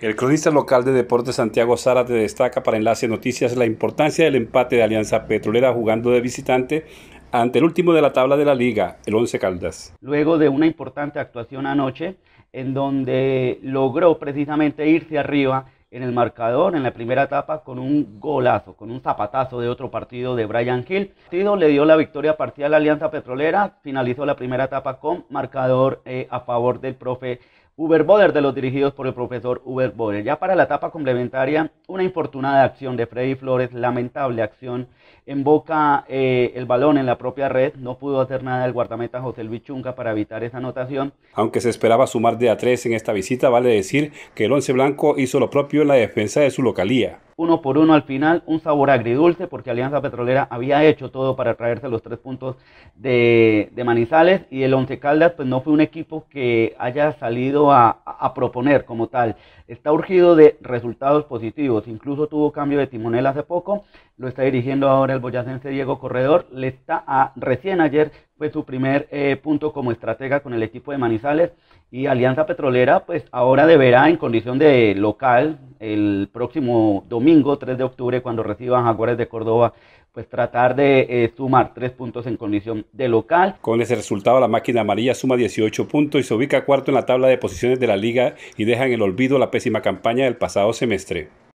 El cronista local de Deportes Santiago te destaca para Enlace Noticias la importancia del empate de Alianza Petrolera jugando de visitante ante el último de la tabla de la liga, el Once Caldas. Luego de una importante actuación anoche, en donde logró precisamente irse arriba en el marcador en la primera etapa con un golazo, con un zapatazo de otro partido de Brian Hill. El le dio la victoria parcial a Alianza Petrolera, finalizó la primera etapa con marcador eh, a favor del profe Uber Boder de los dirigidos por el profesor Uber Boder. Ya para la etapa complementaria, una infortunada acción de Freddy Flores, lamentable acción, en boca eh, el balón en la propia red, no pudo hacer nada el guardameta José Luis Chunca para evitar esa anotación. Aunque se esperaba sumar de a tres en esta visita, vale decir que el Once Blanco hizo lo propio en la defensa de su localía uno por uno al final, un sabor agridulce porque Alianza Petrolera había hecho todo para traerse los tres puntos de, Manizales y el Once Caldas pues no fue un equipo que haya salido a, proponer como tal. Está urgido de resultados positivos, incluso tuvo cambio de timonel hace poco, lo está dirigiendo ahora el boyacense Diego Corredor, le está a, recién ayer fue su primer eh, punto como estratega con el equipo de Manizales y Alianza Petrolera pues ahora deberá en condición de local el próximo domingo 3 de octubre cuando reciban a Juárez de Córdoba, pues tratar de eh, sumar tres puntos en condición de local. Con ese resultado la máquina amarilla suma 18 puntos y se ubica cuarto en la tabla de posiciones de la liga y deja en el olvido la pésima campaña del pasado semestre.